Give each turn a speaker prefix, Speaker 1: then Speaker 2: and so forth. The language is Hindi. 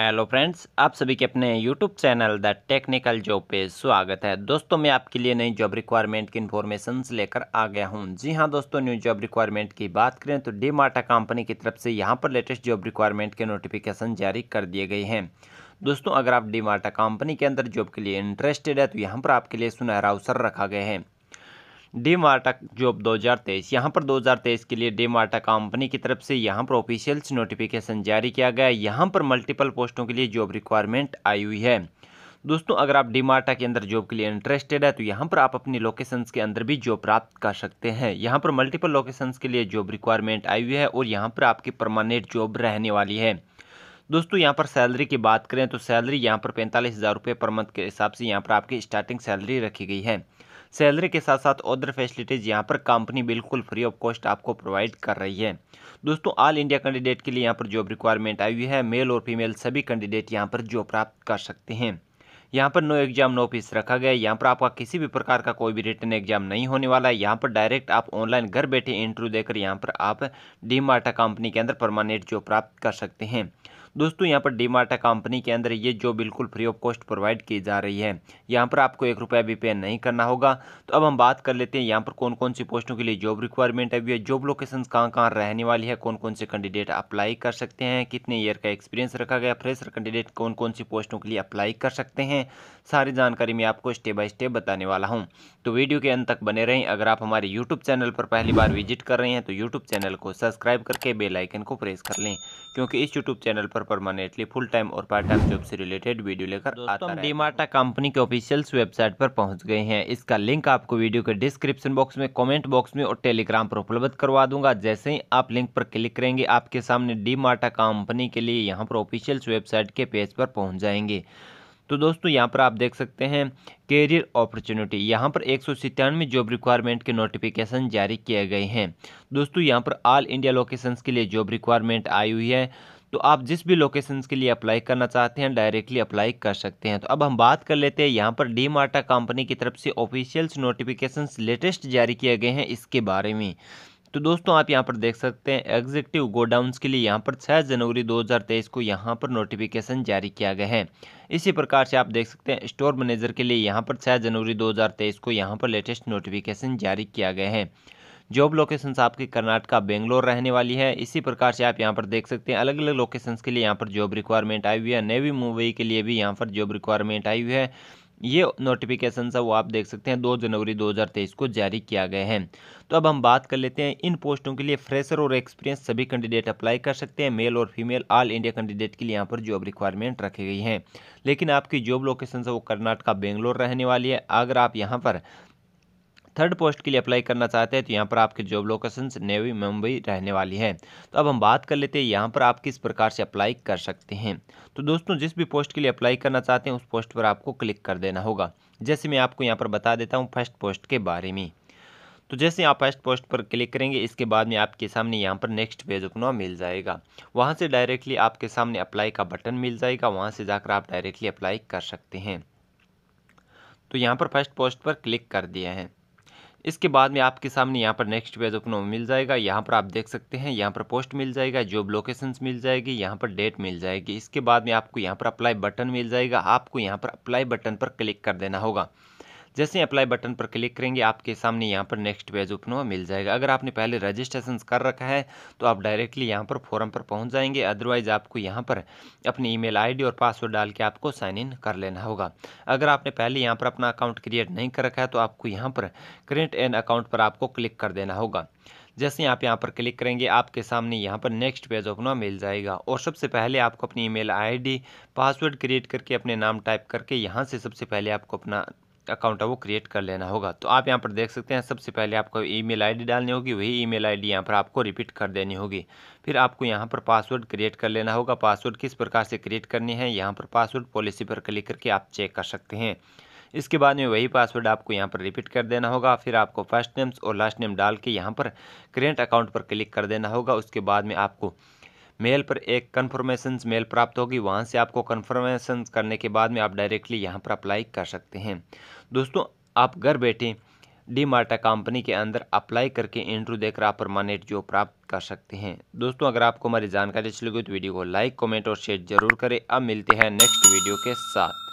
Speaker 1: हेलो फ्रेंड्स आप सभी के अपने YouTube channel the technical job पे स्वागत है दोस्तों मैं आपके लिए नई जॉब रिक्वायरमेंट की इन्फॉर्मेशन लेकर आ गया हूं जी हां दोस्तों न्यू जॉब रिक्वायरमेंट की बात करें तो डी मार्टा कंपनी की तरफ से यहां पर लेटेस्ट जॉब रिक्वायरमेंट के नोटिफिकेशन जारी कर दिए गए हैं दोस्तों अगर आप डी मार्टा कंपनी के अंदर जॉब के लिए इंटरेस्टेड है तो यहाँ पर आपके लिए सुनहरा अवसर रखा गया है डी मार्टा जॉब 2023 यहाँ पर 2023 के लिए डी मार्टा कंपनी की तरफ से यहाँ पर ऑफिशियल्स नोटिफिकेशन जारी किया गया है यहाँ पर मल्टीपल पोस्टों के लिए जॉब रिक्वायरमेंट आई हुई है दोस्तों अगर आप डी मार्टा के अंदर जॉब के लिए इंटरेस्टेड है तो यहाँ पर आप अपनी लोकेशंस के अंदर भी जॉब प्राप्त कर सकते हैं यहाँ पर मल्टीपल लोकेशंस के लिए जॉब रिक्वायरमेंट आई हुई है और यहाँ पर आपकी परमानेंट जॉब रहने वाली है दोस्तों यहाँ पर सैलरी की बात करें तो सैलरी यहाँ पर पैंतालीस हज़ार रुपये पर मंथ के हिसाब से यहाँ पर आपकी स्टार्टिंग सैलरी रखी गई है सैलरी के साथ साथ अदर फैसिलिटीज़ यहाँ पर कंपनी बिल्कुल फ्री ऑफ कॉस्ट आपको प्रोवाइड कर रही है दोस्तों ऑल इंडिया कैंडिडेट के लिए यहाँ पर जॉब रिक्वायरमेंट आई हुई है मेल और फीमेल सभी कैंडिडेट यहाँ पर जॉब प्राप्त कर सकते हैं यहाँ पर नो एग्जाम नो फीस रखा गया है यहाँ पर आपका किसी भी प्रकार का कोई भी रिटर्न एग्जाम नहीं होने वाला है यहाँ पर डायरेक्ट आप ऑनलाइन घर बैठे इंटरव्यू देकर यहाँ पर आप डी कंपनी के अंदर परमानेंट जॉब प्राप्त कर सकते हैं दोस्तों यहाँ पर डीमार्टा कंपनी के अंदर ये जो बिल्कुल फ्री ऑफ कॉस्ट प्रोवाइड की जा रही है यहाँ पर आपको एक रुपया भी पे नहीं करना होगा तो अब हम बात कर लेते हैं यहाँ पर कौन कौन सी पोस्टों के लिए जॉब रिक्वायरमेंट है जॉब लोकेशन कहाँ कहाँ रहने वाली है कौन कौन से कैंडिडेट अप्लाई कर सकते हैं कितने ईयर का एक्सपीरियंस रखा गया फ्रेशर कैंडिडेट कौन कौन सी पोस्टों के लिए अप्लाई कर सकते हैं सारी जानकारी मैं आपको स्टेप बाय स्टेप बताने वाला हूँ तो वीडियो के अंत तक बने रहें अगर आप हमारे यूट्यूब चैनल पर पहली बार विजिट कर रहे हैं तो यूट्यूब चैनल को सब्सक्राइब करके बेलाइकन को प्रेस कर लें क्योंकि इस यूट्यूब चैनल पर पर परमानेंटली फुल टाइम और पार्ट टाइम जॉब से रिलेटेड वीडियो लेकर दोस्तों डीमार्टा कंपनी के ऑफिशियल वेबसाइट पर पहुंच गए हैं इसका लिंक आपको वीडियो के डिस्क्रिप्शन बॉक्स में कमेंट बॉक्स में और टेलीग्राम पर उपलब्ध करवा दूंगा जैसे ही आप लिंक पर क्लिक करेंगे आपके सामने डीमार्टा कंपनी के लिए यहाँ पर ऑफिशियल वेबसाइट के पेज पर पहुँच जाएंगे तो दोस्तों यहाँ पर आप देख सकते हैं कैरियर अपॉर्चुनिटी यहाँ पर एक सौ जॉब रिक्वायरमेंट के नोटिफिकेशन जारी किए गए हैं दोस्तों यहाँ पर ऑल इंडिया लोकेशंस के लिए जॉब रिक्वायरमेंट आई हुई है तो आप जिस भी लोकेशंस के लिए अप्लाई करना चाहते हैं डायरेक्टली अप्लाई कर सकते हैं तो अब हम बात कर लेते हैं यहाँ पर डी मार्टा कंपनी की तरफ से ऑफिशियल्स नोटिफिकेशंस लेटेस्ट जारी किए गए हैं इसके बारे में तो दोस्तों आप यहाँ पर देख सकते हैं एग्जीक्यूटिव गोडाउंस के लिए यहाँ पर छः जनवरी दो को यहाँ पर नोटिफिकेशन जारी किया गया है इसी प्रकार से आप देख सकते हैं स्टोर मैनेजर के लिए यहाँ पर छः जनवरी दो को यहाँ पर लेटेस्ट नोटिफिकेशन जारी किया गया है जॉब लोकेशंस आपकी कर्नाटका बेंगलोर रहने वाली है इसी प्रकार से आप यहाँ पर देख सकते हैं अलग अलग लोकेशंस के लिए यहाँ पर जॉब रिक्वायरमेंट आई हुई है नेवी मुंबई के लिए भी यहाँ पर जॉब रिक्वायरमेंट आई हुई है ये नोटिफिकेशन है वो आप देख सकते हैं दो जनवरी 2023 को जारी किया गया है तो अब हम बात कर लेते हैं इन पोस्टों के लिए फ्रेशर और एक्सपीरियंस सभी कैंडिडेट अप्लाई कर सकते हैं मेल और फीमेल ऑल इंडिया कैंडिडेट के लिए यहाँ पर जॉब रिक्वायरमेंट रखी गई है लेकिन आपकी जॉब लोकेशन है वो कर्नाटका बेंगलोर रहने वाली है अगर आप यहाँ पर थर्ड पोस्ट के लिए अप्लाई करना चाहते हैं तो यहाँ पर आपके जॉब लोकेशंस नेवी मुंबई रहने वाली है तो अब हम बात कर लेते हैं यहाँ पर आप किस प्रकार से अप्लाई कर सकते हैं तो दोस्तों जिस भी पोस्ट के लिए अप्लाई करना चाहते हैं उस पोस्ट पर आपको क्लिक कर देना होगा जैसे मैं आपको यहाँ पर बता देता हूँ फर्स्ट पोस्ट के बारे में तो जैसे आप फर्स्ट पोस्ट पर क्लिक करेंगे इसके बाद में आपके सामने यहाँ पर नेक्स्ट पेज अपना मिल जाएगा वहाँ से डायरेक्टली आपके सामने अप्लाई का बटन मिल जाएगा वहाँ से जाकर आप डायरेक्टली अप्लाई कर सकते हैं तो यहाँ पर फर्स्ट पोस्ट पर क्लिक कर दिया है इसके बाद में आपके सामने यहाँ पर नेक्स्ट पेज ओपन मिल जाएगा यहाँ पर आप देख सकते हैं यहाँ पर पोस्ट मिल जाएगा जॉब लोकेशंस मिल जाएगी यहाँ पर डेट मिल जाएगी इसके बाद में आपको यहाँ पर अप्लाई बटन मिल जाएगा आपको यहाँ पर अप्लाई बटन पर क्लिक कर देना होगा जैसे अप्लाई बटन पर क्लिक करेंगे आपके सामने यहाँ पर नेक्स्ट पेज ओपन हुआ मिल जाएगा अगर आपने पहले रजिस्ट्रेशन कर रखा है तो आप डायरेक्टली यहाँ पर फॉरम पर पहुँच जाएंगे अदरवाइज़ आपको यहाँ पर अपनी ई मेल और पासवर्ड डाल के आपको साइन इन कर लेना होगा अगर आपने पहले यहाँ पर अपना अकाउंट क्रिएट नहीं कर रखा है तो आपको यहाँ पर क्रिएट एन अकाउंट पर आपको क्लिक कर देना होगा जैसे आप यहाँ पर क्लिक करेंगे आपके सामने यहाँ पर नेक्स्ट पेज ओपन हुआ मिल जाएगा और सबसे पहले आपको अपनी ईमेल आईडी पासवर्ड क्रिएट करके अपने नाम टाइप करके यहाँ से सबसे पहले आपको अपना अकाउंट है वो क्रिएट कर लेना होगा तो आप यहाँ पर देख सकते हैं सबसे पहले आपको ईमेल आईडी डालनी होगी वही ईमेल आईडी यहाँ पर आपको रिपीट कर देनी होगी फिर आपको यहाँ पर पासवर्ड क्रिएट कर लेना होगा पासवर्ड किस प्रकार से क्रिएट करनी है यहाँ पर पासवर्ड पॉलिसी पर क्लिक करके आप चेक कर सकते हैं इसके बाद में वही पासवर्ड आपको यहाँ पर रिपीट कर देना होगा फिर आपको फर्स्ट नेम्स और लास्ट नेम डाल के यहाँ पर करेंट अकाउंट पर क्लिक कर देना होगा उसके बाद में आपको मेल पर एक कन्फर्मेशन मेल प्राप्त होगी वहाँ से आपको कन्फर्मेशन करने के बाद में आप डायरेक्टली यहाँ पर अप्लाई कर सकते हैं दोस्तों आप घर बैठे डी मार्टा कंपनी के अंदर अप्लाई करके इंटरव्यू देकर आप परमानेंट जॉब प्राप्त कर सकते हैं दोस्तों अगर आपको हमारी जानकारी अच्छी लगी तो वीडियो को लाइक कमेंट और शेयर जरूर करें अब मिलते हैं नेक्स्ट वीडियो के साथ